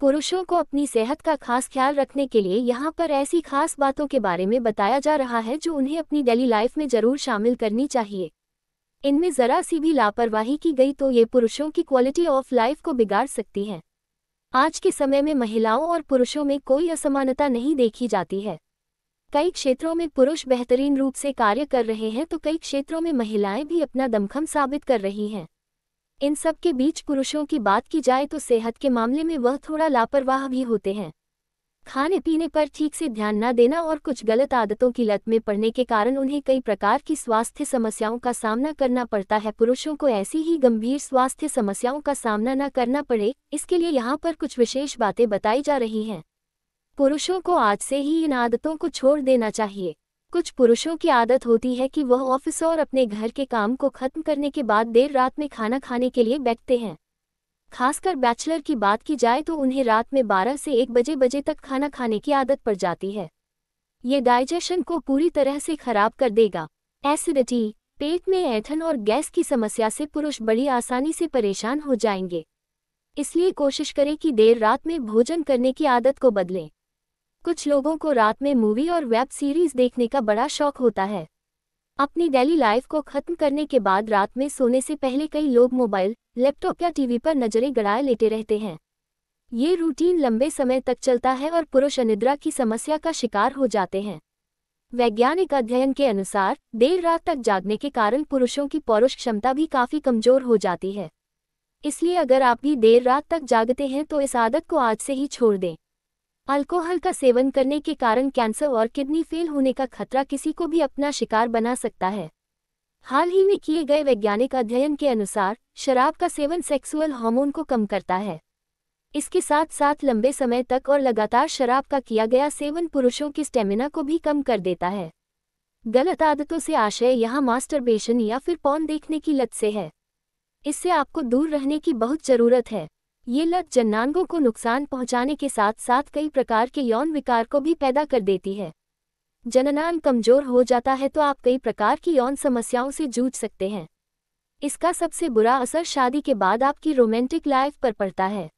पुरुषों को अपनी सेहत का खास ख्याल रखने के लिए यहाँ पर ऐसी खास बातों के बारे में बताया जा रहा है जो उन्हें अपनी डेली लाइफ में जरूर शामिल करनी चाहिए इनमें ज़रा सी भी लापरवाही की गई तो ये पुरुषों की क्वालिटी ऑफ लाइफ को बिगाड़ सकती हैं आज के समय में महिलाओं और पुरुषों में कोई असमानता नहीं देखी जाती है कई क्षेत्रों में पुरुष बेहतरीन रूप से कार्य कर रहे हैं तो कई क्षेत्रों में महिलाएं भी अपना दमखम साबित कर रही हैं इन सब के बीच पुरुषों की बात की जाए तो सेहत के मामले में वह थोड़ा लापरवाह भी होते हैं खाने पीने पर ठीक से ध्यान न देना और कुछ गलत आदतों की लत में पड़ने के कारण उन्हें कई प्रकार की स्वास्थ्य समस्याओं का सामना करना पड़ता है पुरुषों को ऐसी ही गंभीर स्वास्थ्य समस्याओं का सामना न करना पड़े इसके लिए यहाँ पर कुछ विशेष बातें बताई जा रही हैं पुरुषों को आज से ही इन आदतों को छोड़ देना चाहिए कुछ पुरुषों की आदत होती है कि वह ऑफिस और अपने घर के काम को खत्म करने के बाद देर रात में खाना खाने के लिए बैठते हैं खासकर बैचलर की बात की जाए तो उन्हें रात में 12 से 1 बजे बजे तक खाना खाने की आदत पड़ जाती है ये डाइजेशन को पूरी तरह से खराब कर देगा एसिडिटी पेट में ऐठन और गैस की समस्या से पुरुष बड़ी आसानी से परेशान हो जाएंगे इसलिए कोशिश करें कि देर रात में भोजन करने की आदत को बदलें कुछ लोगों को रात में मूवी और वेब सीरीज देखने का बड़ा शौक होता है अपनी डेली लाइफ को खत्म करने के बाद रात में सोने से पहले कई लोग मोबाइल लैपटॉप या टीवी पर नजरें गड़ाए लेते रहते हैं ये रूटीन लंबे समय तक चलता है और पुरुष अनिद्रा की समस्या का शिकार हो जाते हैं वैज्ञानिक अध्ययन के अनुसार देर रात तक जागने के कारण पुरुषों की पौरुष क्षमता भी काफी कमजोर हो जाती है इसलिए अगर आप भी देर रात तक जागते हैं तो इस आदत को आज से ही छोड़ दें अल्कोहल का सेवन करने के कारण कैंसर और किडनी फेल होने का खतरा किसी को भी अपना शिकार बना सकता है हाल ही में किए गए वैज्ञानिक अध्ययन के अनुसार शराब का सेवन सेक्सुअल हार्मोन को कम करता है इसके साथ साथ लंबे समय तक और लगातार शराब का किया गया सेवन पुरुषों की स्टेमिना को भी कम कर देता है गलत आदतों से आशय यहाँ मास्टरबेशन या फिर पौन देखने की लत से है इससे आपको दूर रहने की बहुत ज़रूरत है ये लत जननांगों को नुकसान पहुंचाने के साथ साथ कई प्रकार के यौन विकार को भी पैदा कर देती है जननांग कमजोर हो जाता है तो आप कई प्रकार की यौन समस्याओं से जूझ सकते हैं इसका सबसे बुरा असर शादी के बाद आपकी रोमांटिक लाइफ पर पड़ता है